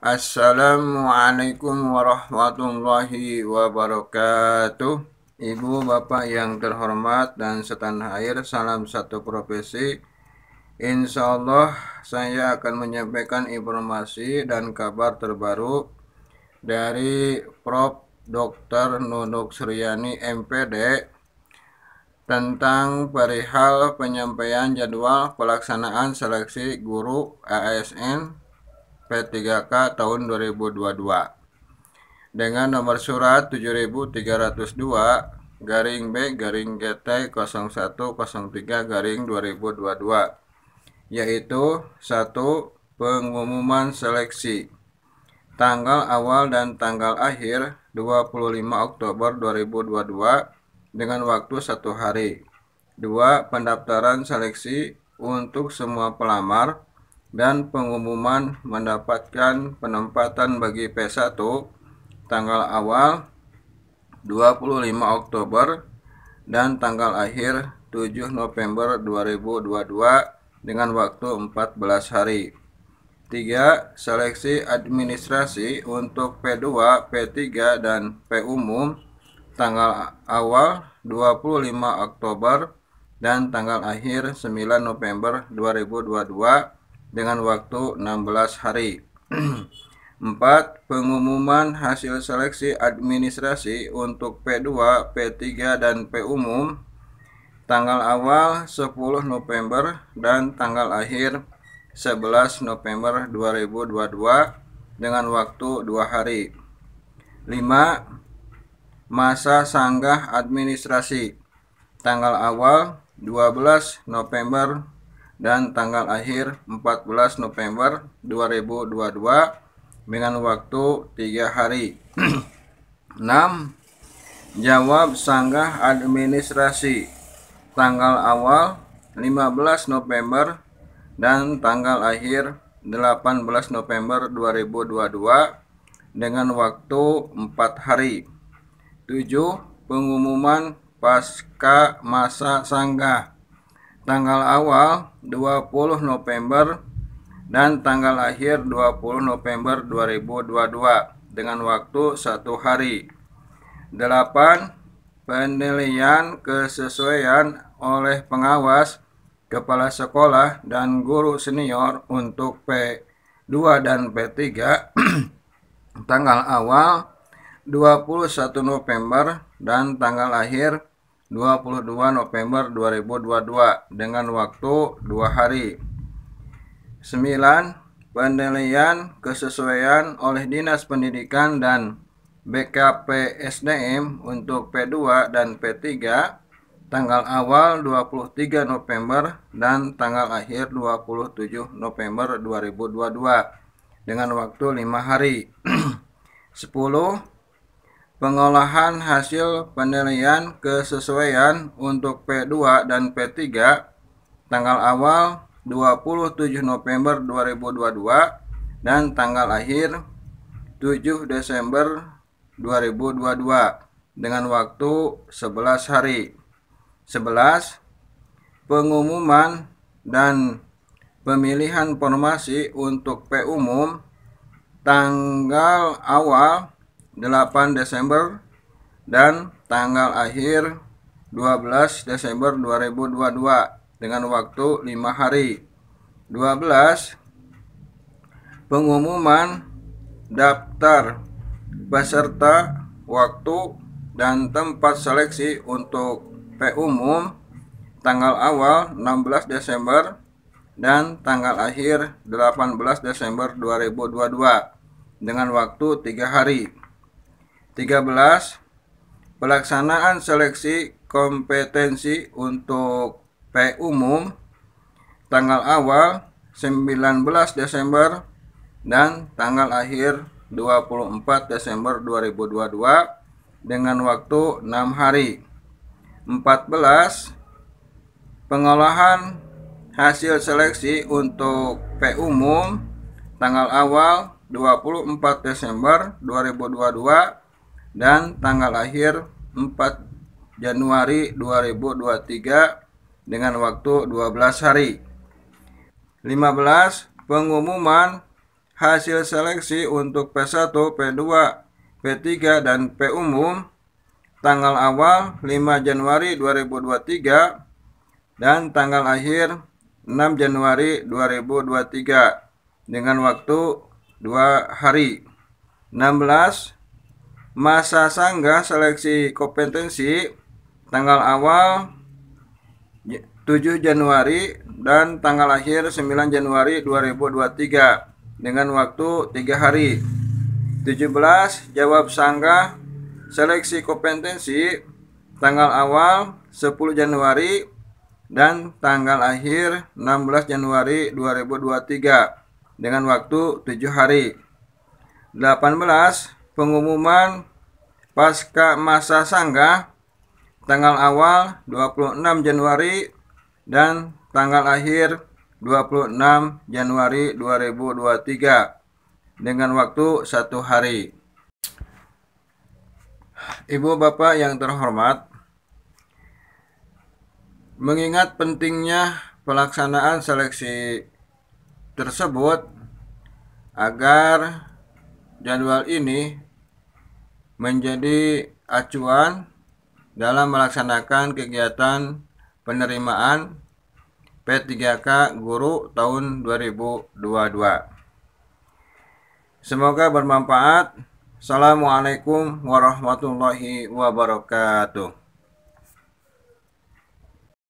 Assalamualaikum warahmatullahi wabarakatuh Ibu, Bapak yang terhormat dan setanah air Salam satu profesi Insya Allah saya akan menyampaikan informasi dan kabar terbaru Dari Prof. Dr. Nunuk Suryani MPD tentang perihal penyampaian jadwal pelaksanaan seleksi guru ASN P3K tahun 2022 dengan nomor surat 7302 garing B garing GT 0103 garing 2022 yaitu satu pengumuman seleksi tanggal awal dan tanggal akhir 25 Oktober 2022 dengan waktu satu hari 2. Pendaftaran seleksi untuk semua pelamar dan pengumuman mendapatkan penempatan bagi P1 tanggal awal 25 Oktober dan tanggal akhir 7 November 2022 dengan waktu 14 hari. 3. Seleksi administrasi untuk P2, P3, dan P umum tanggal awal 25 Oktober dan tanggal akhir 9 November 2022 dengan waktu 16 hari. 4. Pengumuman hasil seleksi administrasi untuk P2, P3, dan P umum tanggal awal 10 November dan tanggal akhir 11 November 2022 dengan waktu 2 hari. 5. Masa sanggah administrasi tanggal awal 12 November dan tanggal akhir 14 November 2022 dengan waktu 3 hari. 6. Jawab sanggah administrasi tanggal awal 15 November dan tanggal akhir 18 November 2022 dengan waktu 4 hari. 7. Pengumuman pasca masa sanggah tanggal awal 20 November dan tanggal akhir 20 November 2022 dengan waktu satu hari. 8. Penilaian kesesuaian oleh pengawas, kepala sekolah, dan guru senior untuk P2 dan P3 tanggal awal 21 November dan tanggal akhir 22 November 2022 dengan waktu 2 hari. 9. Penilaian kesesuaian oleh Dinas Pendidikan dan BKP SDM untuk P2 dan P3 tanggal awal 23 November dan tanggal akhir 27 November 2022 dengan waktu 5 hari. 10 Pengolahan hasil penilaian kesesuaian untuk P2 dan P3 tanggal awal 27 November 2022 dan tanggal akhir 7 Desember 2022 dengan waktu 11 hari. 11 pengumuman dan pemilihan formasi untuk P umum tanggal awal 8 Desember dan tanggal akhir 12 Desember 2022 dengan waktu 5 hari. 12 Pengumuman daftar peserta waktu dan tempat seleksi untuk P umum tanggal awal 16 Desember dan tanggal akhir 18 Desember 2022 dengan waktu 3 hari. 13 pelaksanaan seleksi kompetensi untuk P umum tanggal awal 19 Desember dan tanggal akhir 24 Desember 2022 dengan waktu 6 hari. 14 pengolahan hasil seleksi untuk P umum tanggal awal 24 Desember 2022 dan tanggal lahir 4 Januari 2023 dengan waktu 12 hari. 15. Pengumuman hasil seleksi untuk P1, P2, P3 dan P umum tanggal awal 5 Januari 2023 dan tanggal akhir 6 Januari 2023 dengan waktu 2 hari. 16 masa sanggah seleksi kompetensi tanggal awal 7 Januari dan tanggal akhir 9 Januari 2023 dengan waktu 3 hari. 17 jawab sanggah seleksi kompetensi tanggal awal 10 Januari dan tanggal akhir 16 Januari 2023 dengan waktu 7 hari. 18 pengumuman pasca masa sanggah tanggal awal 26 Januari dan tanggal akhir 26 Januari 2023 dengan waktu satu hari. Ibu Bapak yang terhormat, mengingat pentingnya pelaksanaan seleksi tersebut agar jadwal ini menjadi acuan dalam melaksanakan kegiatan penerimaan P3K Guru tahun 2022. Semoga bermanfaat. Assalamualaikum warahmatullahi wabarakatuh.